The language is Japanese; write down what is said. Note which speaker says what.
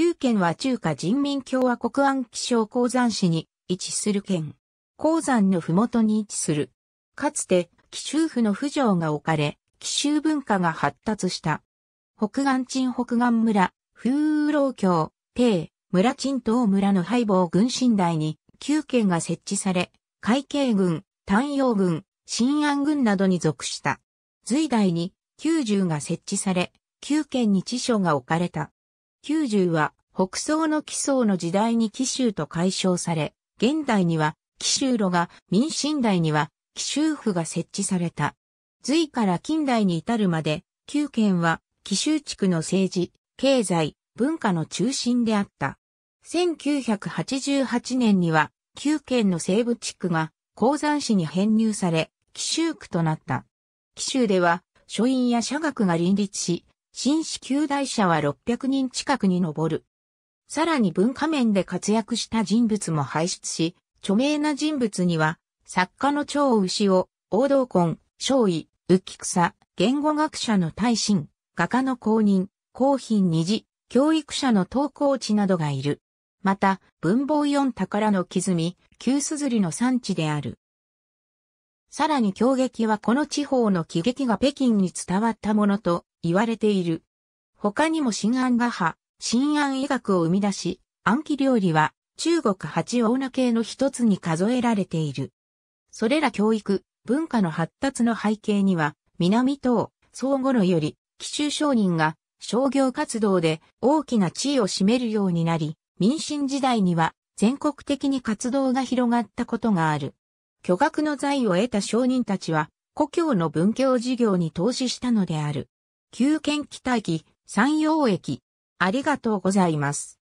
Speaker 1: 九県は中華人民共和国安徽省鉱山市に位置する県。鉱山のふもとに位置する。かつて、紀州府の府城が置かれ、紀州文化が発達した。北岸鎮北岸村、風浪郷、帝、村鎮東村の敗防軍神台に、九県が設置され、海警軍、丹陽軍、新安軍などに属した。隋代に、九十が設置され、九県に地所が置かれた。90は北宋の奇宋の時代に紀州と解消され、現代には紀州路が、民進代には紀州府が設置された。隋から近代に至るまで、旧県は紀州地区の政治、経済、文化の中心であった。1988年には、旧県の西部地区が鉱山市に編入され、紀州区となった。紀州では、書院や社学が林立し、新死旧大社は600人近くに上る。さらに文化面で活躍した人物も輩出し、著名な人物には、作家の長牛を、王道根、少尉、浮草、言語学者の大臣、画家の公認、公品二次、教育者の東高地などがいる。また、文房四宝の傷み、旧硯の産地である。さらに京劇はこの地方の喜劇が北京に伝わったものと言われている。他にも新安画派、新安医学を生み出し、暗記料理は中国八王名系の一つに数えられている。それら教育、文化の発達の背景には、南東、総のより、奇州商人が商業活動で大きな地位を占めるようになり、民進時代には全国的に活動が広がったことがある。巨額の財を得た商人たちは、故郷の文教事業に投資したのである。旧県期待機、山陽駅。ありがとうございま
Speaker 2: す。